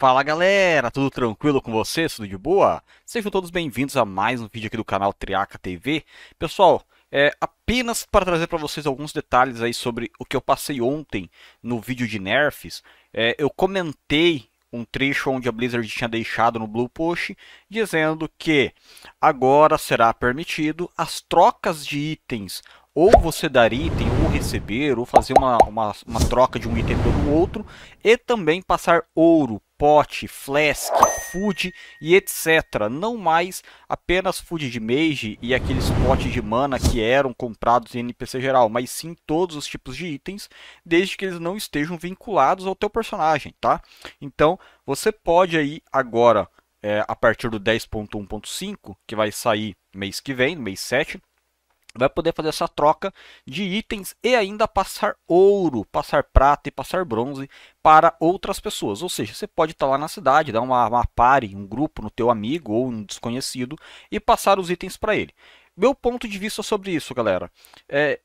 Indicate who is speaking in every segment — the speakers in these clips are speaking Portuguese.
Speaker 1: Fala galera, tudo tranquilo com vocês? Tudo de boa? Sejam todos bem-vindos a mais um vídeo aqui do canal Triaca TV. Pessoal, é apenas para trazer para vocês alguns detalhes aí sobre o que eu passei ontem no vídeo de nerfs. É, eu comentei um trecho onde a Blizzard tinha deixado no Blue Push, dizendo que agora será permitido as trocas de itens. Ou você dar item, ou receber, ou fazer uma, uma, uma troca de um item pelo outro, e também passar ouro Pot, flask, food e etc. Não mais apenas food de mage e aqueles potes de mana que eram comprados em NPC geral, mas sim todos os tipos de itens, desde que eles não estejam vinculados ao teu personagem, tá? Então, você pode aí agora, é, a partir do 10.1.5, que vai sair mês que vem, mês 7, vai poder fazer essa troca de itens e ainda passar ouro, passar prata e passar bronze para outras pessoas. Ou seja, você pode estar lá na cidade, dar uma, uma party, um grupo no teu amigo ou um desconhecido e passar os itens para ele. Meu ponto de vista sobre isso, galera, é,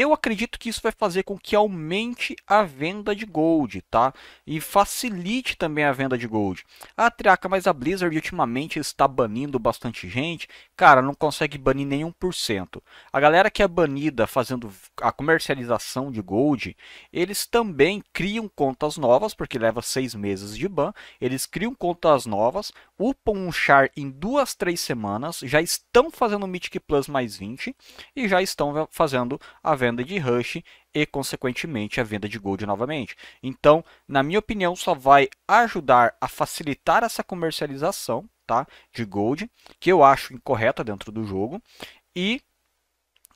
Speaker 1: eu acredito que isso vai fazer com que aumente a venda de gold, tá? E facilite também a venda de gold. Ah, Triaca, mas a Blizzard ultimamente está banindo bastante gente. Cara, não consegue banir nenhum por cento. A galera que é banida fazendo a comercialização de gold, eles também criam contas novas, porque leva seis meses de ban. Eles criam contas novas, upam um char em duas, três semanas, já estão fazendo Mythic Plus mais 20 e já estão fazendo a venda venda de Rush e, consequentemente, a venda de Gold novamente. Então, na minha opinião, só vai ajudar a facilitar essa comercialização tá, de Gold, que eu acho incorreta dentro do jogo, e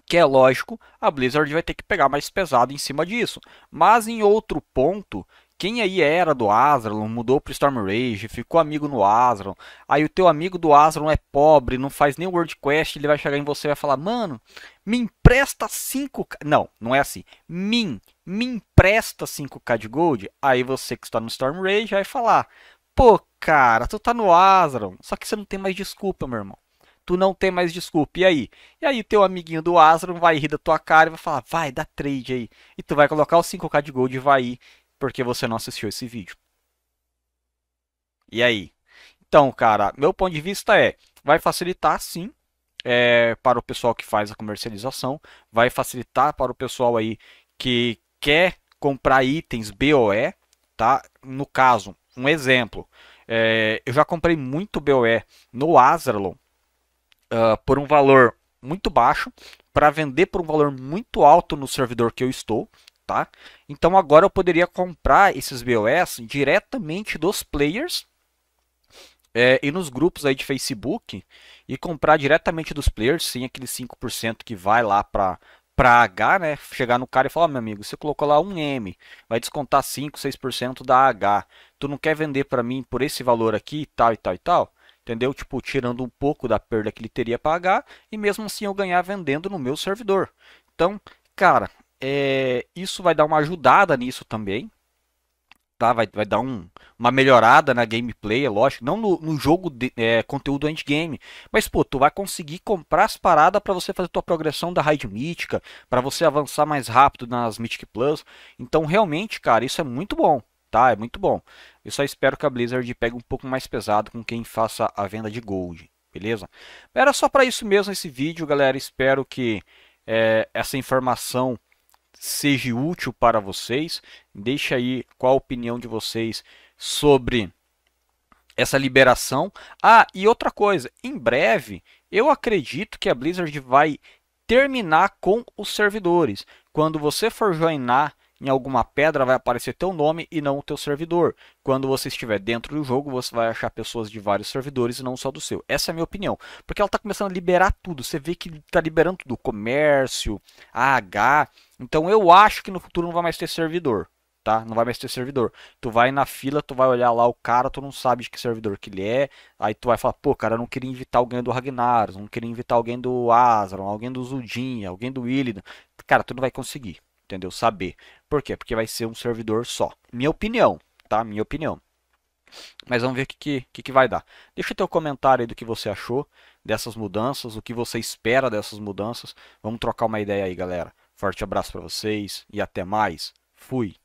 Speaker 1: que é lógico, a Blizzard vai ter que pegar mais pesado em cima disso. Mas em outro ponto, quem aí era do Aslan mudou pro Storm Rage, ficou amigo no Aslan. Aí o teu amigo do Aslan é pobre, não faz nem World Quest, ele vai chegar em você e vai falar: "Mano, me empresta 5k". Não, não é assim. Min, me empresta 5k de gold. Aí você que está no Storm Rage vai falar: "Pô, cara, tu tá no Aslan, só que você não tem mais desculpa, meu irmão. Tu não tem mais desculpa. E aí? E aí o teu amiguinho do Aslan vai rir da tua cara e vai falar: "Vai, dá trade aí". E tu vai colocar os 5k de gold e vai ir porque você não assistiu esse vídeo. E aí? Então, cara, meu ponto de vista é, vai facilitar sim é, para o pessoal que faz a comercialização, vai facilitar para o pessoal aí que quer comprar itens BOE, tá? No caso, um exemplo, é, eu já comprei muito BOE no Azralon uh, ah, por um valor muito baixo para vender por um valor muito alto no servidor que eu estou, tá? Então agora eu poderia comprar esses BOS diretamente dos players é, e nos grupos aí de Facebook e comprar diretamente dos players, sem aqueles 5% que vai lá para para H, né? Chegar no cara e falar, oh, meu amigo, você colocou lá um M, vai descontar 5, 6% da H. Tu não quer vender para mim por esse valor aqui, tal e tal e tal? Entendeu? Tipo, tirando um pouco da perda que ele teria para H e mesmo assim eu ganhar vendendo no meu servidor. Então, cara, é, isso vai dar uma ajudada nisso também. Tá? Vai, vai dar um, uma melhorada na gameplay, é lógico. Não no, no jogo de é, conteúdo endgame. Mas, pô, tu vai conseguir comprar as paradas para você fazer tua progressão da raid mítica. para você avançar mais rápido nas Mythic Plus. Então, realmente, cara, isso é muito bom tá? É muito bom. Eu só espero que a Blizzard pegue um pouco mais pesado com quem faça a venda de gold, beleza? Era só para isso mesmo esse vídeo, galera. Espero que é, essa informação seja útil para vocês. Deixa aí qual a opinião de vocês sobre essa liberação. Ah, e outra coisa, em breve eu acredito que a Blizzard vai terminar com os servidores. Quando você for joinar em alguma pedra vai aparecer teu nome e não o teu servidor. Quando você estiver dentro do jogo, você vai achar pessoas de vários servidores e não só do seu. Essa é a minha opinião. Porque ela está começando a liberar tudo. Você vê que está liberando tudo. Comércio, AH. Então eu acho que no futuro não vai mais ter servidor. Tá? Não vai mais ter servidor. Tu vai na fila, tu vai olhar lá o cara, tu não sabe de que servidor que ele é. Aí tu vai falar, pô, cara, eu não queria invitar alguém do Ragnaros, não queria invitar alguém do Azaron, alguém do Zudin, alguém do Illidan. Cara, tu não vai conseguir entendeu? Saber. Por quê? Porque vai ser um servidor só. Minha opinião, tá? Minha opinião. Mas vamos ver o que, que, que vai dar. Deixa o teu comentário aí do que você achou dessas mudanças, o que você espera dessas mudanças. Vamos trocar uma ideia aí, galera. Forte abraço para vocês e até mais. Fui!